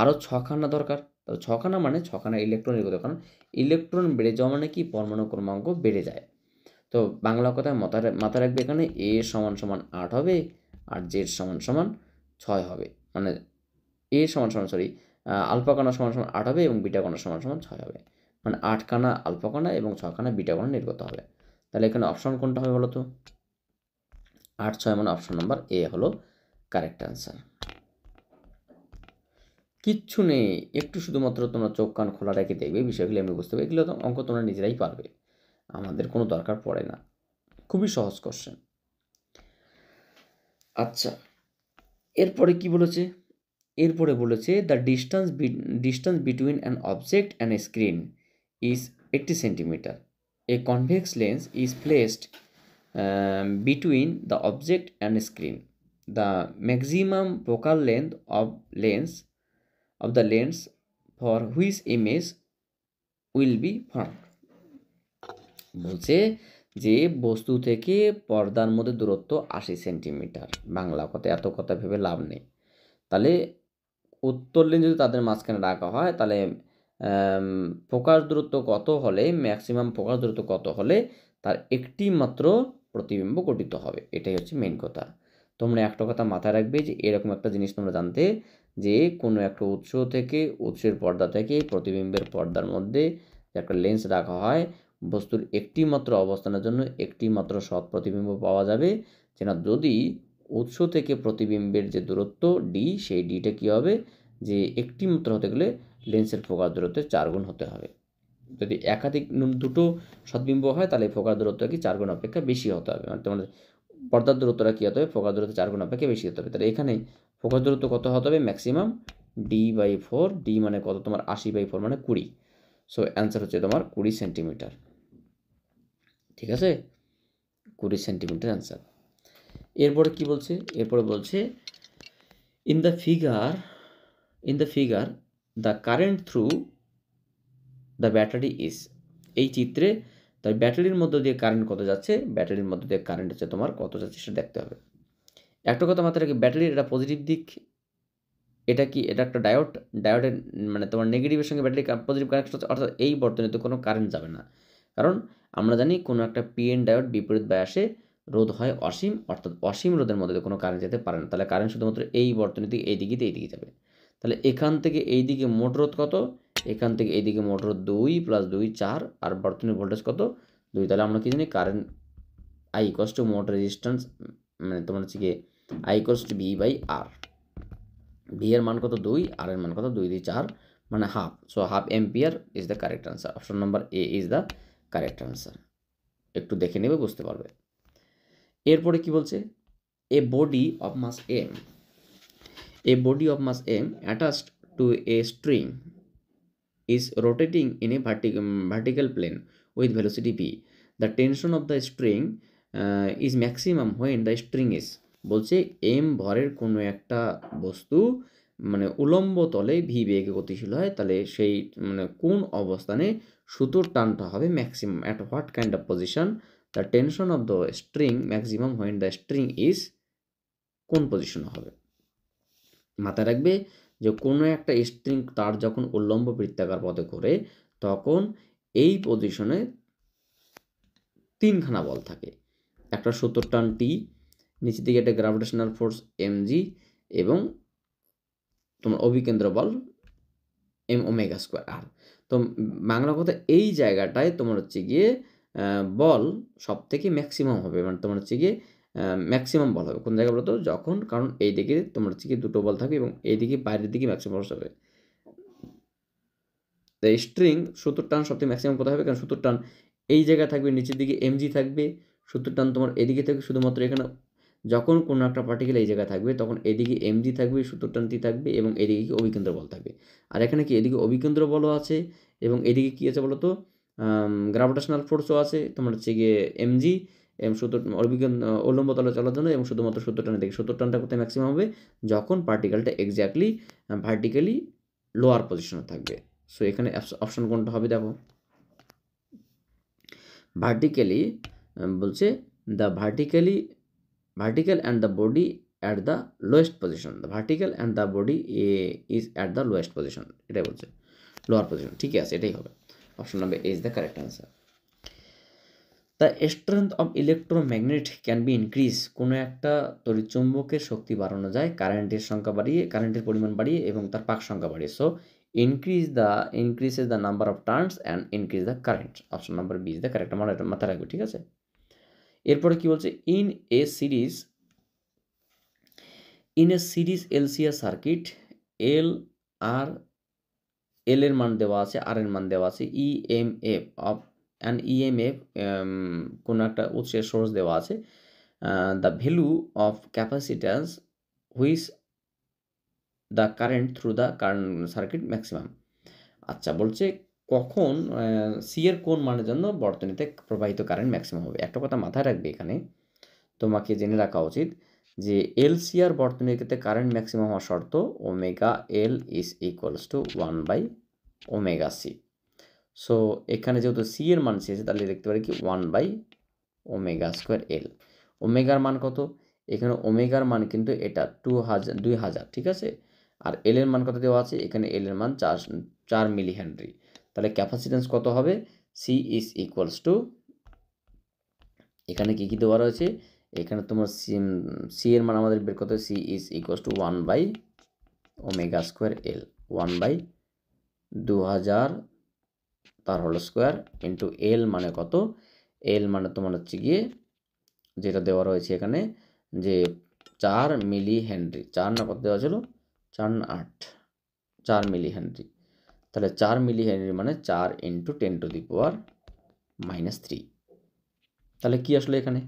আরও ছখানা দরকার তাহলে ছখানা মানে ছখানা ইলেকট্রনের কথা কারণ ইলেকট্রন বেড়ে যাওয়া মানে কি পরমাণু ক্রমাঙ্ক বেড়ে যায় তো বাংলা কথায় মাথা মাথা রাখবে এখানে এ সমান সমান আট হবে আর জের সমান সমান ছয় হবে মানে এ সমান সমান সরি আলফা কণা সমান সমান আট হবে এবং বিটা কণা সমান সমান ছয় হবে মানে আটখানা আলফা কণা এবং ছখানা বিটা কণা নির্গত হবে তাহলে এখানে অপশন কোনটা হবে বলো তো আট ছয় মানে অপশন নাম্বার এ হলো কারেক্ট আনসার কিচ্ছু নেই একটু শুধুমাত্র তোমরা চোখ কান খোলা রেখে দেখবে বিষয়গুলি আমি বুঝতে পারি এগুলো অঙ্ক তোমরা নিজেরাই পারবে আমাদের কোনো দরকার পড়ে না খুবই সহজ কোশ্চেন আচ্ছা এরপরে কি বলেছে এরপরে বলেছে the distance distance between an object and a screen is eighty centimetre a convex lens is placed between the object and screen the maximum focal length of lens of the lens for which image will be formed বলছে যে বস্তু থেকে পর্দার মধ্যে দূরত্ব আশি centimetre Bangla কথা এত কথা ভেবে লাভ নেই তাহলে উত্তর লেন যদি তাদের মাঝখানে রাখা হয় তাহলে ফোকাস দূরত্ব কত হলে ম্যাক্সিমাম ফোকাস দূরত্ব কত হলে তার একটি মাত্র প্রতিবিম্ব গঠিত হবে এটাই হচ্ছে মেন কথা তোমরা একটা কথা মাথায় রাখবে যে এরকম একটা জিনিস তোমরা জানতে যে কোনো একটা উৎস থেকে উৎসের পর্দা থেকে প্রতিবিম্বের পর্দার মধ্যে একটা লেন্স রাখা হয় বস্তুর একটি মাত্র অবস্থানের জন্য একটি মাত্র সৎ প্রতিবিম্ব পাওয়া যাবে যেন যদি উৎস থেকে প্রতিবিম্বের যে দূরত্ব ডি সেই ডিটা কী হবে যে একটি মাত্র হতে গেলে লেন্সের ফোকাস দূরত্বে চার গুণ হতে হবে যদি একাধিক দুটো সদ্বিম্ব হয় তাহলে ফোকাস দূরত্ব কি চার গুণ অপেক্ষা বেশি হতে হবে মানে তোমার পর্দার দূরত্বটা কী হতে হবে ফোকাস দূরত্ব চার গুণ অপেক্ষা বেশি হতে হবে তাহলে এখানে ফোকাস দূরত্ব কত হতে হবে maximum D by four D মানে কত তোমার আশি বাই ফোর মানে কুড়ি সো অ্যান্সার হচ্ছে তোমার কুড়ি সেন্টিমিটার ঠিক আছে কুড়ি সেন্টিমিটার অ্যান্সার এরপরে কি বলছে এরপরে বলছে in the figure in the figure the current through the battery is এই চিত্রে তাই ব্যাটারির মধ্য দিয়ে কারেন্ট কত যাচ্ছে ব্যাটারির মধ্য দিয়ে কারেন্ট হচ্ছে তোমার কত যাচ্ছে সেটা দেখতে হবে একটা কথা মাথায় রাখি ব্যাটারির এটা পজিটিভ দিক এটা কি এটা একটা ডায়োড ডায়োডের মানে তোমার নেগেটিভের সঙ্গে ব্যাটারি পজিটিভ কানেকশন হচ্ছে অর্থাৎ এই বর্তনীতে কোনো কারেন্ট যাবে না কারণ আমরা জানি কোনো একটা পিএন ডায়োড বিপরীত আসে রোধ হয় অসীম অর্থাৎ অসীম রোধের মধ্যে কোনো কারেন্ট যেতে পারে না তাহলে কারেন্ট শুধুমাত্র এই বর্তনীতে এই দিকে এই দিকে যাবে তাহলে এখান থেকে এই দিকে মোট কত এখান থেকে এই দিকে মোট দুই প্লাস দুই চার আর বর্তনী ভোল্টেজ কত দুই তাহলে আমরা কি জানি কারেন্ট আই কস্ট মোট রেজিস্ট্যান্স মানে তোমার হচ্ছে গিয়ে আই কস্ট বি বাই আর বি এর মান কত দুই আর এর মান কত দুই দুই চার মানে half so half ampere is the correct answer option number A is the correct answer একটু দেখে নেবে বুঝতে পারবে এরপরে কি বলছে a body of mass M A body of mass m attached to a string is rotating in a vertic vertical plane with velocity v. The tension of the string uh, is maximum when the string is বলছে M ভরের কোনো একটা বস্তু মানে উলম্ব তলে V বেগে গতিশীল হয় তাহলে সেই মানে কোন অবস্থানে সুতোর টানটা হবে maximum at what kind of position the tension of the string maximum when the string is কোন পজিশন হবে মাথায় রাখবে যে কোনো একটা স্ট্রিং তার যখন উল্লম্ব বৃত্তাকার পদে ঘোরে তখন এই পজিশনে তিনখানা বল থাকে একটা সত্তর টান টি নিচের দিকে একটা গ্র্যাভিটেশনাল ফোর্স এমজি এবং তোমার অভিকেন্দ্র বল এম ওমেগা স্কোয়ার আর তো বাংলা কথা এই জায়গাটায় তোমার হচ্ছে গিয়ে বল সব থেকে ম্যাক্সিমাম হবে মানে তোমার হচ্ছে গিয়ে ম্যাক্সিমাম বল হবে কোন জায়গায় বলতো যখন কারণ এই দিকে তোমার হচ্ছে কি দুটো বল থাকবে এবং এই দিকে বাইরের দিকে ম্যাক্সিমাম ফোর্স হবে তাই স্ট্রিং সত্তর টান সবথেকে ম্যাক্সিমাম কোথায় হবে কারণ সত্তর টান এই জায়গায় থাকবে নিচের দিকে এমজি থাকবে সত্তর টান তোমার এদিকে থাকবে শুধুমাত্র এখানে যখন কোনো একটা পার্টিকেল এই জায়গায় থাকবে তখন এদিকে এমজি থাকবে সত্তর টানটি থাকবে এবং এদিকে কি অভিকেন্দ্র বল থাকবে আর এখানে কি এদিকে অভিকেন্দ্র বলও আছে এবং এদিকে কী আছে বলো তো গ্রাভিটেশনাল ফোর্সও আছে তোমার হচ্ছে গিয়ে এমজি এবং সত্তর অভিজ্ঞান উল্লম্ব তলে চলার জন্য এবং শুধুমাত্র সত্তর টানে দেখি সত্তর টানটা কোথায় ম্যাক্সিমাম হবে যখন পার্টিকেলটা এক্স্যাক্টলি ভার্টিক্যালি লোয়ার পজিশনে থাকবে সো এখানে অপশন কোনটা হবে দেখো ভার্টিক্যালি বলছে the vertically vertical and the body at the lowest position the vertical and the body A is at the lowest position এটাই বলছে লোয়ার পজিশন ঠিক আছে এটাই হবে option number A is the correct answer the strength of electromagnet can be increase কোনো একটা তরিচুম্বকের শক্তি বাড়ানো যায় কারেন্টের সংখ্যা বাড়িয়ে কারেন্টের পরিমাণ বাড়িয়ে এবং তার পাক সংখ্যা বাড়িয়ে so increase the increases the number of turns and increase the current option number B is the correct আমার এটা মাথায় রাখবে ঠিক আছে এরপরে কি বলছে in a series in a series এলসিয়া সার্কিট এল আর এল এর মান দেওয়া আছে আর এর মান দেওয়া আছে E M F of an EMF e um, কোনো একটা উৎসের সোর্স দেওয়া আছে দ্য ভ্যালু অফ ক্যাপাসিট্যান্স হুইস the current through the current circuit maximum আচ্ছা বলছে কখন সি uh, কোন মানের জন্য বর্তনীতে প্রবাহিত কারেন্ট ম্যাক্সিমাম হবে একটা কথা মাথায় রাখবে এখানে তোমাকে জেনে রাখা উচিত যে এল সি আর বর্তনীর ক্ষেত্রে কারেন্ট ম্যাক্সিমাম হওয়ার শর্ত omega L is equals to one by omega C so এখানে যেহেতু সি এর মান চেয়েছে তাহলে লিখতে পারি কি one by omega square L ওমেগার মান কত এখানে ওমেগার মান কিন্তু এটা টু হাজার দুই হাজার ঠিক আছে আর এল এর মান কত দেওয়া আছে এখানে এল এর মান চার চার মিলি হেনরি তাহলে ক্যাপাসিটেন্স কত হবে সি ইজ ইকুয়ালস টু এখানে কী কী দেওয়া রয়েছে এখানে তোমার সি সি এর মান আমাদের বের করতে C is equals to one by omega square L one by দু হাজার তার হল স্কোয়ার ইন্টু এল মানে কত এল মানে তোমার হচ্ছে গিয়ে যেটা দেওয়া রয়েছে এখানে যে চার মিলি হেনরি চার না কত দেওয়া ছিল চার না আট চার মিলি হেনরি তাহলে চার মিলি হেনরি মানে চার into ten to the power minus three তাহলে কি আসলো এখানে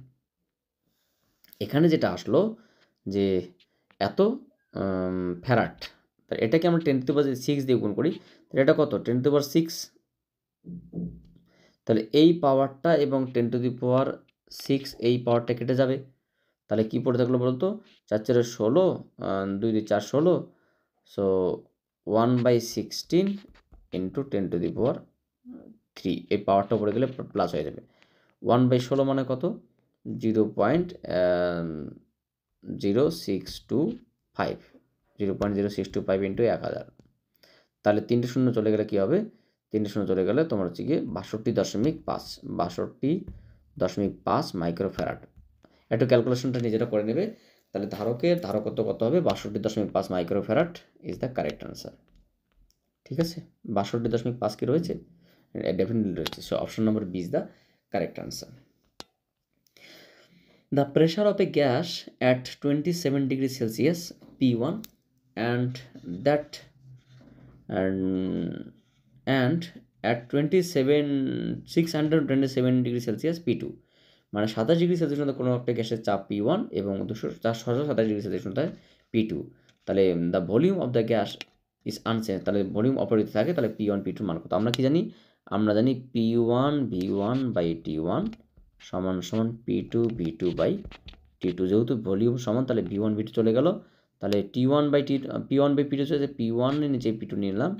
এখানে যেটা আসলো যে এত ফ্যারাট এটাকে আমরা টেন টু পাওয়ার সিক্স দিয়ে গুণ করি তাহলে এটা কত টেন টু পাওয়ার সিক্স তাহলে এই পাওয়ারটা এবং ten to the power six এই পাওয়ারটা কেটে যাবে তাহলে কী পড়ে থাকলো বলতো চার চারে ষোলো দুই দুই চার ষোলো so one by sixteen into ten to the power three এই পাওয়ারটা পড়ে গেলে প্লাস হয়ে যাবে ওয়ান বাই ষোলো মানে কত zero point zero six two five zero point zero six two five into এক হাজার তাহলে তিনটে শূন্য চলে গেলে কী হবে তিনটে শূন্য চলে গেলে তোমার হচ্ছে গিয়ে বাষট্টি দশমিক পাঁচ বাষট্টি দশমিক পাঁচ মাইক্রোফ্যারাড একটু ক্যালকুলেশনটা নিজেরা করে নেবে তাহলে ধারকের ধারকত্ব কত হবে বাষট্টি দশমিক পাঁচ microfarad is the correct answer ঠিক আছে বাষট্টি দশমিক পাঁচ কি রয়েছে ডেফিনেটলি রয়েছে so option number B is the correct answer of a gas at twenty seven degree Celsius P one and that and and at twenty seven six hundred twenty seven degree Celsius P two মানে সাতাশ degree Celsius মধ্যে কোনো একটা গ্যাসের চাপ P one এবং দুশো ছশো সাতাশ ডিগ্রি সেলসিয়াস মধ্যে পি টু তাহলে the volume of the gas is আনসেন তাহলে ভলিউম অপরিত থাকে তাহলে পি ওয়ান পি টু মান কত আমরা কি জানি আমরা জানি P one V one by T one সমান সমান P two V two by T two যেহেতু ভলিউম সমান তাহলে ভি ওয়ান ভি টু চলে গেল তাহলে T one by T P one by P two চলে পি ওয়ানের নিচে পি টু নিলাম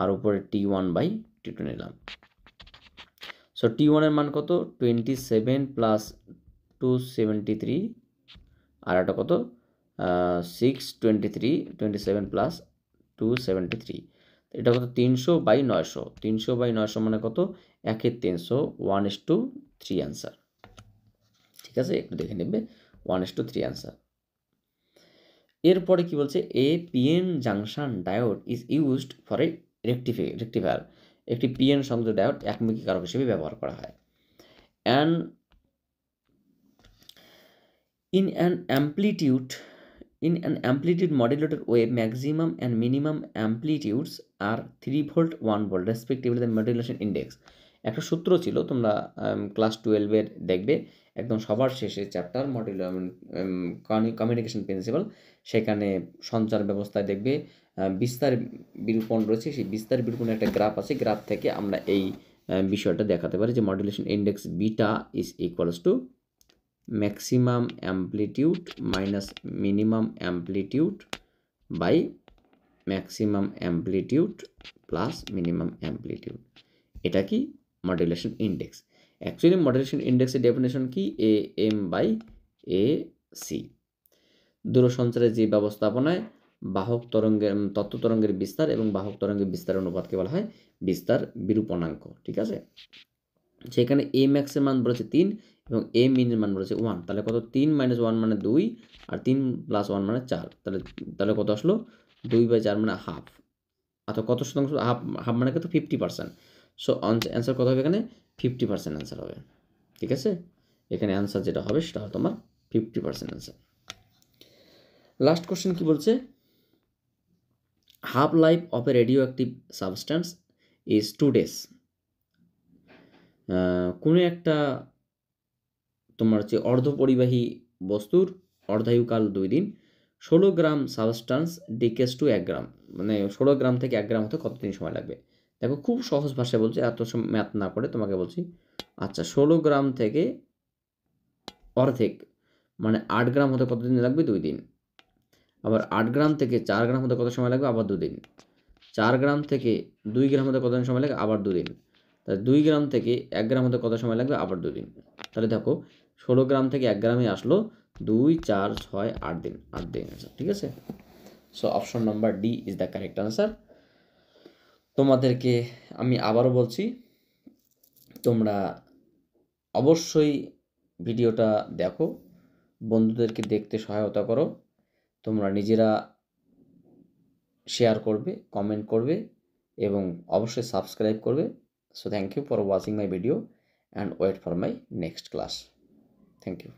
আর উপরে T one by T two নিলাম সো টি ওয়ানের মান কত twenty seven plus two seventy three আর একটা কত six twenty three twenty seven plus two seventy three এটা কত তিনশো বাই নয়শো তিনশো বাই নয়শো মানে কত একে তিনশো one is to three answer ঠিক আছে একটু দেখে নেবে one is to three answer এরপরে কি বলছে a PN junction diode is used for a rectify rectifier একটি পিএন সংযোগ ডায়োড একমুখী কারক হিসেবে ব্যবহার করা হয় an in an amplitude in an amplitude modulated wave maximum and minimum amplitudes are three volt one volt respectively the modulation index একটা সূত্র ছিল তোমরা ক্লাস টুয়েলভের দেখবে একদম সবার শেষে চ্যাপ্টার মডিউল কমিউনিকেশন প্রিন্সিপাল সেখানে সঞ্চার ব্যবস্থায় দেখবে বিস্তার বিরূপণ রয়েছে সেই বিস্তার বিরূপণের একটা গ্রাফ আছে গ্রাফ থেকে আমরা এই বিষয়টা দেখাতে পারি যে modulation index beta is equals to maximum amplitude minus minimum amplitude by maximum amplitude plus minimum amplitude এটা কি মডুলেশন ইন্ডেক্স অ্যাকচুয়ালি মডুলেশন ইন্ডেক্সের ডেফিনেশন কি A M by A C দূরসঞ্চারের যে ব্যবস্থাপনায় বাহক তরঙ্গের তত্ত্ব তরঙ্গের বিস্তার এবং বাহক তরঙ্গের বিস্তার অনুপাতকে বলা হয় বিস্তার বিরূপণাঙ্ক ঠিক আছে সেখানে আচ্ছা, এ ম্যাক্সের মান বলেছে তিন এবং এ মিনের মান বলেছে ওয়ান তাহলে কত তিন মাইনাস ওয়ান মানে দুই আর তিন প্লাস ওয়ান মানে চার তাহলে তাহলে কত আসলো দুই বাই চার মানে হাফ অর্থাৎ কত শতাংশ হাফ হাফ মানে কত ফিফটি পার্সেন্ট সো অ্যান্সার কত হবে এখানে ফিফটি পার্সেন্ট অ্যান্সার হবে ঠিক আছে এখানে অ্যান্সার যেটা হবে সেটা হয় তোমার fifty percent answer last question কী বলছে half life of a radioactive substance is two days কোনো একটা তোমার হচ্ছে অর্ধপরিবাহী বস্তুর অর্ধায়ুকাল দুই দিন ষোলো গ্রাম সাবস্টান্স ডিকেস টু এক গ্রাম মানে ষোলো গ্রাম থেকে এক গ্রাম হতে কতদিন সময় লাগবে দেখো খুব সহজ ভাষায় বলছি এত ম্যাথ না করে তোমাকে বলছি আচ্ছা ষোলো গ্রাম থেকে অর্ধেক মানে আট গ্রাম হতে কতদিন লাগবে দুই দিন আবার আট গ্রাম থেকে চার গ্রাম হতে কত সময় লাগবে আবার দুদিন চার গ্রাম থেকে দুই গ্রাম হতে কতদিন সময় লাগে আবার দুদিন তাহলে দুই গ্রাম থেকে এক গ্রাম হতে কত সময় লাগবে আবার দুদিন তাহলে দেখো ষোলো গ্রাম থেকে এক গ্রামে আসলো দুই চার ছয় আট দিন আট দিন আনসার ঠিক আছে so option number D is the correct answer তোমাদেরকে আমি আবারও বলছি তোমরা অবশ্যই ভিডিওটা দেখো বন্ধুদেরকে দেখতে সহায়তা করো তোমরা নিজেরা শেয়ার করবে কমেন্ট করবে এবং অবশ্যই সাবস্ক্রাইব করবে so thank you for watching my video and wait for my next class thank you